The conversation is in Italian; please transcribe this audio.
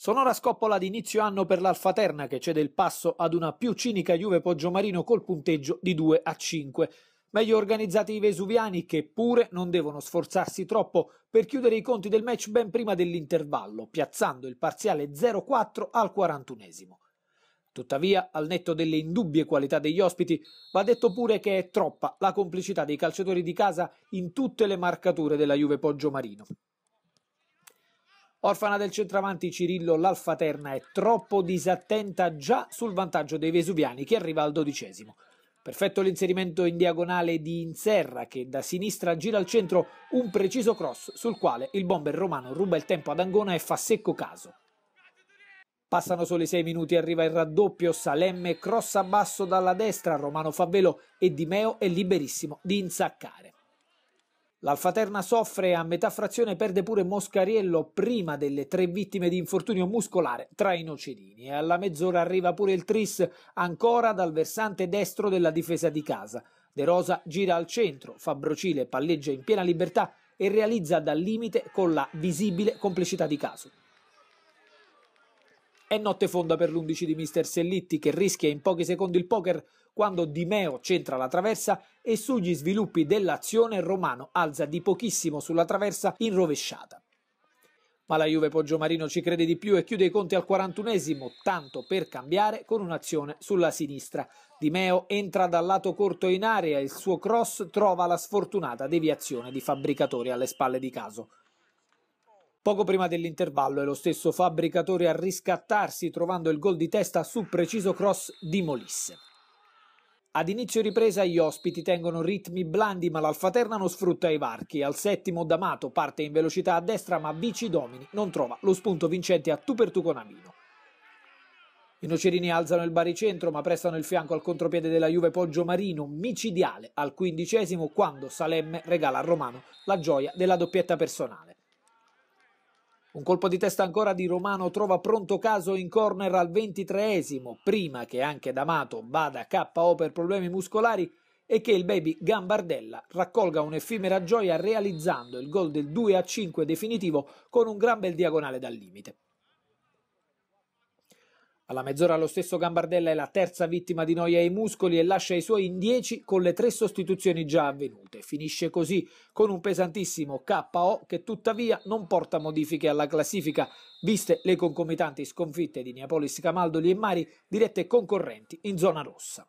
Sonora scoppola d'inizio anno per l'Alfa Terna che cede il passo ad una più cinica Juve Poggiomarino col punteggio di 2 a 5. Meglio organizzati i vesuviani che pure non devono sforzarsi troppo per chiudere i conti del match ben prima dell'intervallo, piazzando il parziale 0-4 al 41esimo. Tuttavia, al netto delle indubbie qualità degli ospiti, va detto pure che è troppa la complicità dei calciatori di casa in tutte le marcature della Juve Poggiomarino. Orfana del centravanti Cirillo, l'Alfaterna è troppo disattenta già sul vantaggio dei Vesuviani che arriva al dodicesimo. Perfetto l'inserimento in diagonale di Inserra che da sinistra gira al centro un preciso cross sul quale il bomber romano ruba il tempo ad Angona e fa secco caso. Passano solo i 6 minuti, arriva il raddoppio, Salemme crossa basso dalla destra, Romano fa velo e Di Meo è liberissimo di insaccare. L'Alfaterna soffre e a metà frazione perde pure Moscariello prima delle tre vittime di infortunio muscolare tra i nocerini e alla mezz'ora arriva pure il Tris ancora dal versante destro della difesa di casa. De Rosa gira al centro, Fabrocile palleggia in piena libertà e realizza dal limite con la visibile complicità di Casu. È notte fonda per l'11 di Mr. Sellitti che rischia in pochi secondi il poker quando Di Meo centra la traversa e sugli sviluppi dell'azione Romano alza di pochissimo sulla traversa in rovesciata. Ma la Juve Poggiomarino ci crede di più e chiude i conti al 41esimo, tanto per cambiare con un'azione sulla sinistra. Di Meo entra dal lato corto in area e il suo cross trova la sfortunata deviazione di Fabbricatori alle spalle di Caso. Poco prima dell'intervallo è lo stesso fabbricatore a riscattarsi trovando il gol di testa su preciso cross di Molisse. Ad inizio ripresa gli ospiti tengono ritmi blandi ma l'Alfaterna non sfrutta i varchi. Al settimo D'Amato parte in velocità a destra ma Vici Domini non trova lo spunto vincente a tu per tu con Amino. I nocerini alzano il baricentro ma prestano il fianco al contropiede della Juve Poggio Marino, micidiale al quindicesimo quando Salemme regala a Romano la gioia della doppietta personale. Un colpo di testa ancora di Romano trova pronto caso in corner al 23esimo, prima che anche D'Amato vada KO per problemi muscolari e che il baby Gambardella raccolga un'effimera gioia realizzando il gol del 2 a 5 definitivo con un gran bel diagonale dal limite. Alla mezz'ora lo stesso Gambardella è la terza vittima di noia ai muscoli e lascia i suoi in 10 con le tre sostituzioni già avvenute. Finisce così con un pesantissimo KO che tuttavia non porta modifiche alla classifica, viste le concomitanti sconfitte di Neapolis Camaldoli e Mari, dirette concorrenti in zona rossa.